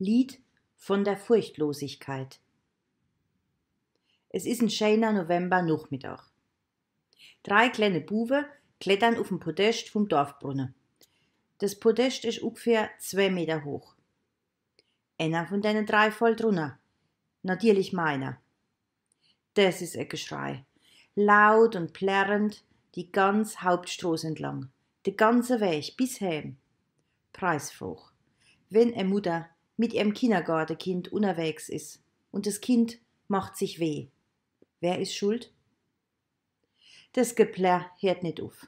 Lied von der Furchtlosigkeit. Es ist ein schöner November-Nachmittag. Drei kleine Buben klettern auf dem Podest vom Dorfbrunnen. Das Podest ist ungefähr zwei Meter hoch. Einer von denen drei voll drunter. Natürlich meiner. Das ist ein Geschrei. Laut und plärrend die ganz Hauptstraße entlang. Die ganze Weg bis heim. Preisfroh. Wenn eine Mutter mit ihrem Kindergartenkind unterwegs ist und das Kind macht sich weh. Wer ist schuld? Das Geplärr hört nicht auf.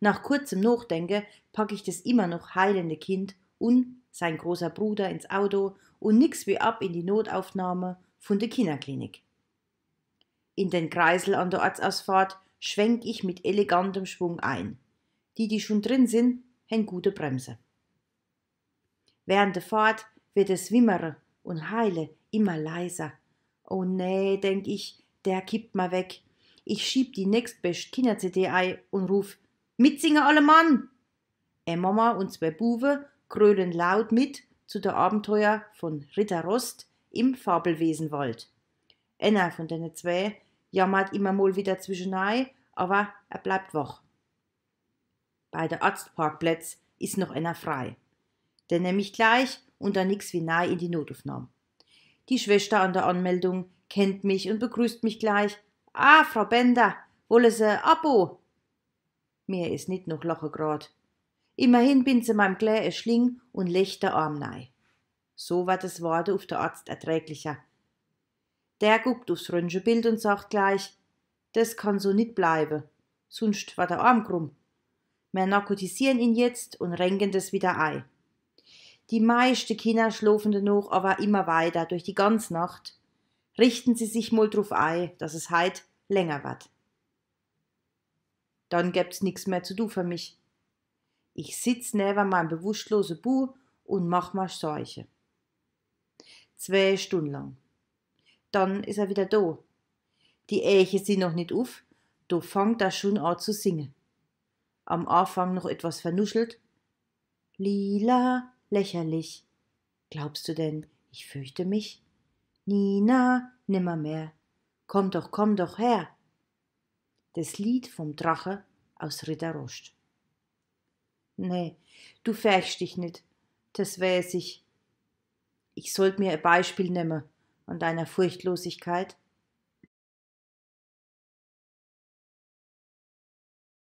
Nach kurzem Nachdenken packe ich das immer noch heilende Kind und sein großer Bruder ins Auto und nix wie ab in die Notaufnahme von der Kinderklinik. In den Kreisel an der Ortsausfahrt schwenk ich mit elegantem Schwung ein. Die, die schon drin sind, haben gute Bremse. Während der Fahrt wird es wimmere und heile immer leiser. Oh nee, denk ich, der kippt mal weg. Ich schieb die nächstbest Kinder-CD ein und ruf, mitsingen alle Mann! E Mama und zwei Buwe krölen laut mit zu der Abenteuer von Ritter Rost im Fabelwesenwald. Einer von den zwei jammert immer mal wieder zwischenei, aber er bleibt wach. Bei der Arztparkplätz ist noch einer frei der nämlich gleich und unter nix wie nahe in die Notaufnahme. Die Schwester an der Anmeldung kennt mich und begrüßt mich gleich. Ah, Frau Bender, wolle se Abo? Mir is nit noch loche grad. Immerhin bin se meinem Glä Schling und lech der Arm nei. So war das Wort auf der Arzt erträglicher. Der guckt aufs Röntgenbild und sagt gleich, das kann so nit bleiben, sonst war der Arm krumm. Mer narkotisieren ihn jetzt und renken das wieder ein. Die meisten Kinder schlafen dann noch, aber immer weiter, durch die ganze Nacht. Richten sie sich mal drauf ein, dass es heute länger wird. Dann gäb's nichts mehr zu tun für mich. Ich sitz neben meinem bewusstlosen Bu und mach mal Seuche. Zwei Stunden lang. Dann ist er wieder da. Die Eiche sind noch nicht auf, da fängt er schon an zu singen. Am Anfang noch etwas vernuschelt. Lila, lächerlich. Glaubst du denn, ich fürchte mich? Nina, nimmermehr. Komm doch, komm doch her. Das Lied vom Drache aus Ritterrost. Nee, du fährst dich nicht. Das wär's ich. Ich sollt mir ein Beispiel nehmen an deiner Furchtlosigkeit